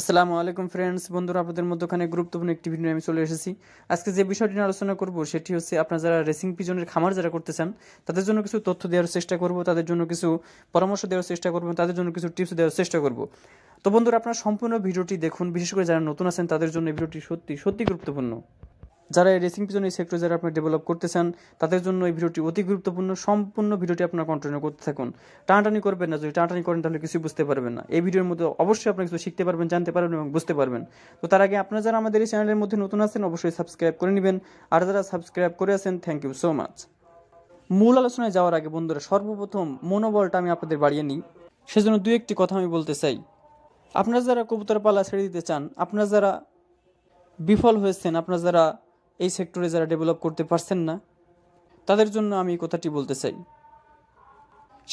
আসসালামু আলাইকুম ফ্রেন্ডস বন্ধুরা আপনাদের মধ্যখানে গুরুত্বপূর্ণ একটি ভিডিও আমি চলে এসেছি আজকে যে বিষয়টি নিয়ে আলোচনা করব সেটি হচ্ছে আপনার যারা রেসিং পিজনের খামার যারা করতে চান তাদের জন্য কিছু তথ্য দেওয়ার চেষ্টা করব তাদের জন্য কিছু পরামর্শ দেওয়ার চেষ্টা করব তাদের জন্য কিছু টিপস দেওয়ার চেষ্টা করব তো বন্ধুরা আপনারা সম্পূর্ণ ভিডিওটি দেখুন বিশেষ করে যারা নতুন আছেন তাদের জন্য এই ভিডিওটি সত্যি সত্যি গুরুত্বপূর্ণ যারা এই রেসিং পিছনে এই সেক্টর যারা আপনি ডেভেলপ করতে চান তাদের জন্য এই ভিডিওটি অতি গুরুত্বপূর্ণ সম্পূর্ণ ভিডিওটি আপনার কন্টিনিউ করতে থাকুন টানাটানি করবেন না যদি টানাটানি করেন তাহলে কিছু বুঝতে পারবেন না এই ভিডিওর মধ্যে অবশ্যই আপনার কিছু শিখতে পারবেন জানতে পারবেন এবং বুঝতে পারবেন তো তার আগে আপনারা যারা আমাদের এই চ্যানেলের মধ্যে নতুন আছেন অবশ্যই সাবস্ক্রাইব করে নেবেন আর যারা সাবস্ক্রাইব করে আছেন থ্যাংক ইউ সো মাচ মূল আলোচনায় যাওয়ার আগে বন্ধুরা সর্বপ্রথম মনোবলটা আমি আপনাদের বাড়িয়ে নিই সেজন্য দু একটি কথা আমি বলতে চাই আপনারা যারা কবুতর পালা ছেড়ে দিতে চান আপনারা যারা বিফল হয়েছেন আপনারা যারা এই সেক্টরে যারা ডেভেলপ করতে পারছেন না তাদের জন্য আমি কথাটি বলতে চাই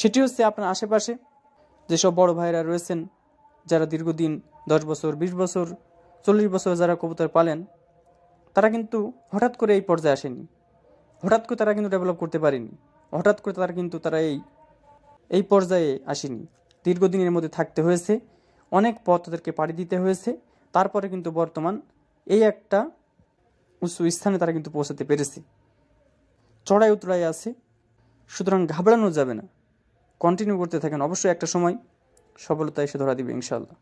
সেটি হচ্ছে আপনার আশেপাশে যেসব বড় ভাইরা রয়েছেন যারা দীর্ঘদিন দশ বছর বিশ বছর চল্লিশ বছর যারা কবুতর পালেন তারা কিন্তু হঠাৎ করে এই পর্যায়ে আসেনি হঠাৎ করে তারা কিন্তু ডেভেলপ করতে পারেনি হঠাৎ করে তারা কিন্তু তারা এই এই পর্যায়ে আসেনি দীর্ঘদিনের মধ্যে থাকতে হয়েছে অনেক পথ তাদেরকে পাড়ি দিতে হয়েছে তারপরে কিন্তু বর্তমান এই একটা উঁচু স্থানে তারা কিন্তু পৌঁছাতে পেরেছে চড়াই উতড়াই আছে সুতরাং ঘাবড়ানো যাবে না কন্টিনিউ করতে থাকেন অবশ্যই একটা সময় সফলতা এসে ধরা দিবে ইনশাল্লাহ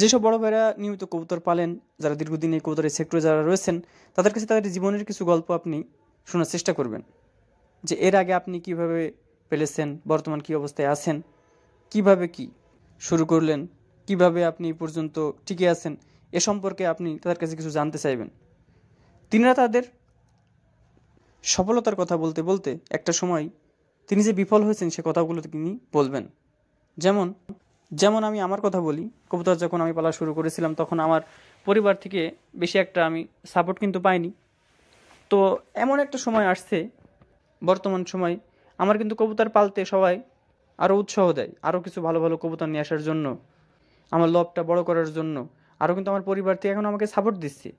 যেসব বড় ভাইরা নিয়মিত কবুতর পালেন যারা দীর্ঘদিন এই কবুতরের সেক্টরে যারা রয়েছেন তাদের কাছে তাদের জীবনের কিছু গল্প আপনি শোনার চেষ্টা করবেন যে এর আগে আপনি কিভাবে পেলেছেন বর্তমান কি অবস্থায় আছেন কিভাবে কি শুরু করলেন কিভাবে আপনি পর্যন্ত টিকে আছেন এ সম্পর্কে আপনি তাদের কাছে কিছু জানতে চাইবেন তিনিরা তাদের সফলতার কথা বলতে বলতে একটা সময় তিনি যে বিফল হয়েছেন সে কথাগুলো তিনি বলবেন যেমন যেমন আমি আমার কথা বলি কবুতর যখন আমি পালা শুরু করেছিলাম তখন আমার পরিবার থেকে বেশি একটা আমি সাপোর্ট কিন্তু পাইনি তো এমন একটা সময় আসছে বর্তমান সময় আমার কিন্তু কবুতর পালতে সবাই আরও উৎসাহ দেয় আরও কিছু ভালো ভালো কবুতর নিয়ে আসার জন্য আমার লভটা বড় করার জন্য আরও কিন্তু আমার পরিবার থেকে এখন আমাকে সাপোর্ট দিচ্ছে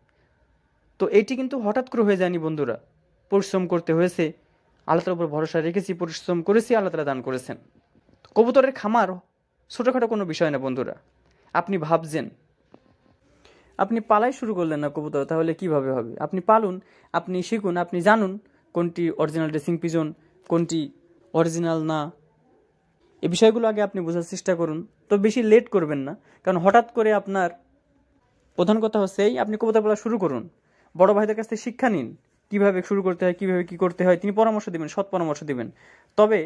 তো এটি কিন্তু হঠাৎ করে হয়ে যায়নি বন্ধুরা পরিশ্রম করতে হয়েছে আল্লাহ তালার উপর ভরসা রেখেছি পরিশ্রম করেছি আল্লাহ তালা দান করেছেন কবুতরের খামার ছোটোখাটো কোনো বিষয় না বন্ধুরা আপনি ভাবছেন আপনি পালাই শুরু করলেন না কবুতর তাহলে কিভাবে হবে আপনি পালুন আপনি শিখুন আপনি জানুন কোনটি অরিজিনাল ড্রেসিং পিজন কোনটি অরিজিনাল না এ বিষয়গুলো আগে আপনি বোঝার চেষ্টা করুন তো বেশি লেট করবেন না কারণ হঠাৎ করে আপনার প্রধান কথা হচ্ছে এই আপনি কবুতর বলা শুরু করুন বড় ভাইদের কাছ থেকে শিক্ষা নিন কিভাবে শুরু করতে হয় কিভাবে কি করতে হয় তিনি পরামর্শ দিবেন সৎ পরামর্শ দিবেন তবে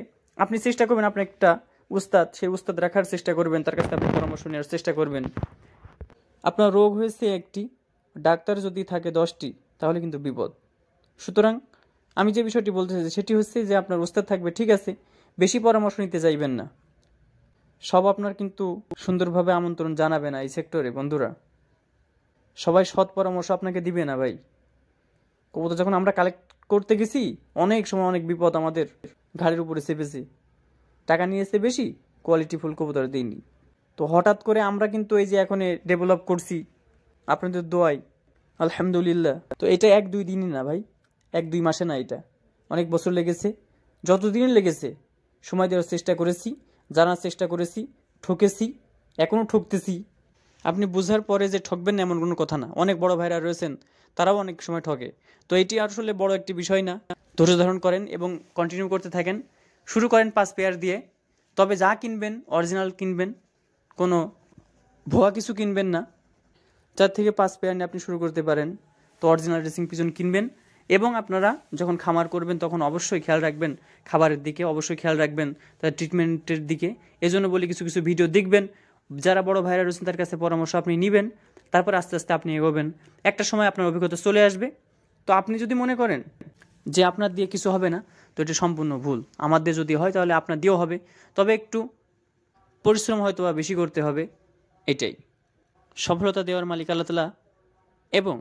আপনি চেষ্টা করবেন আপনি একটা উস্তাদ সেই উস্তাদ রাখার চেষ্টা করবেন তার কাছে আপনি পরামর্শ নেওয়ার চেষ্টা করবেন আপনার রোগ হয়েছে একটি ডাক্তার যদি থাকে দশটি তাহলে কিন্তু বিপদ সুতরাং আমি যে বিষয়টি বলতে চাইছি সেটি হচ্ছে যে আপনার উস্তাদ থাকবে ঠিক আছে বেশি পরামর্শ নিতে চাইবেন না সব আপনার কিন্তু সুন্দরভাবে আমন্ত্রণ জানাবে না এই সেক্টরে বন্ধুরা সবাই সৎ পরামর্শ আপনাকে দিবে না ভাই কবুতর যখন আমরা কালেক্ট করতে গেছি অনেক সময় অনেক বিপদ আমাদের ঘাড়ের উপরে চেপেছি টাকা নিয়েছে বেশি কোয়ালিটি ফুল কবুতর দিইনি তো হঠাৎ করে আমরা কিন্তু এই যে এখন ডেভেলপ করছি আপনাদের দোয়াই আলহামদুলিল্লাহ তো এটা এক দুই দিনই না ভাই এক দুই মাসে না এটা অনেক বছর লেগেছে যতদিন লেগেছে সময় দেওয়ার চেষ্টা করেছি জানার চেষ্টা করেছি ঠকেছি এখনও ঠকতেছি আপনি বুঝার পরে যে ঠকবেন না এমন কোনো কথা না অনেক বড় ভাইরা রয়েছেন তারাও অনেক সময় ঠকে তো এটি আসলে বড় একটি বিষয় না ধৈর্য ধারণ করেন এবং কন্টিনিউ করতে থাকেন শুরু করেন পাঁচ পেয়ার দিয়ে তবে যা কিনবেন অরিজিনাল কিনবেন কোনো ভোয়া কিছু কিনবেন না যার থেকে পাঁচ পেয়ার নিয়ে আপনি শুরু করতে পারেন তো অরিজিনাল ড্রেসিং পিজন কিনবেন এবং আপনারা যখন খামার করবেন তখন অবশ্যই খেয়াল রাখবেন খাবারের দিকে অবশ্যই খেয়াল রাখবেন তার ট্রিটমেন্টের দিকে এজন্য বলি কিছু কিছু ভিডিও দেখবেন যারা বড় ভাইরা রয়েছেন তার কাছে পরামর্শ আপনি নেবেন তারপর আস্তে আস্তে আপনি এগোবেন একটা সময় আপনার অভিজ্ঞতা চলে আসবে তো আপনি যদি মনে করেন যে আপনার দিয়ে কিছু হবে না তো এটা সম্পূর্ণ ভুল আমাদের যদি হয় তাহলে আপনার দিয়েও হবে তবে একটু পরিশ্রম হয়তো বা বেশি করতে হবে এটাই সফলতা দেওয়ার মালিক আল্লাহ তালা এবং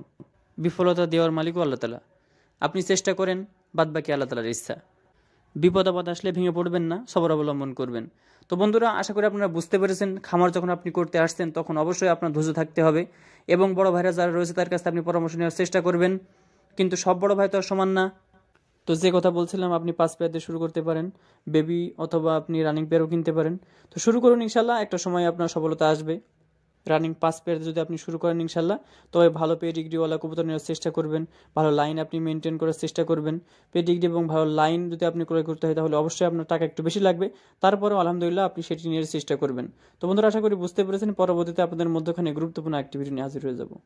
বিফলতা দেওয়ার মালিকও আল্লাহ তালা আপনি চেষ্টা করেন বাদবাকি আল্লাহ তালার ইচ্ছা বিপদ আপদ আসলে ভেঙে পড়বেন না সবর অবলম্বন করবেন তো বন্ধুরা আশা করি আপনারা বুঝতে পেরেছেন খামার যখন আপনি করতে আসছেন তখন অবশ্যই আপনার ধৈর্য থাকতে হবে এবং বড় ভাইরা যারা রয়েছে তার কাছে আপনি পরামর্শ নেওয়ার চেষ্টা করবেন কিন্তু সব বড় ভাই তো আর সমান না তো যে কথা বলছিলাম আপনি পাঁচ পেয়ার দিয়ে শুরু করতে পারেন বেবি অথবা আপনি রানিং পেয়ারও কিনতে পারেন তো শুরু করুন ইনশাল্লাহ একটা সময় আপনার সফলতা আসবে রানিং পাস পেয়ে যদি আপনি শুরু করেন ইনশাল্লাহ তবে ভালো পে ডিগ্রিওয়ালা কবুতর নেওয়ার চেষ্টা করবেন ভালো লাইন আপনি মেনটেন করার চেষ্টা করবেন পে ডিগ্রি এবং ভালো লাইন যদি আপনি ক্রয় করতে হয় তাহলে অবশ্যই আপনার টাকা একটু বেশি লাগবে তারপরেও আলহামদুলিল্লাহ আপনি সেটি নেওয়ার চেষ্টা করবেন তো বন্ধুরা আশা করি বুঝতে পেরেছেন পরবর্তীতে আপনাদের মধ্যখানে গুরুত্বপূর্ণ অ্যাক্টিভিটি নিয়ে হাজির হয়ে যাবো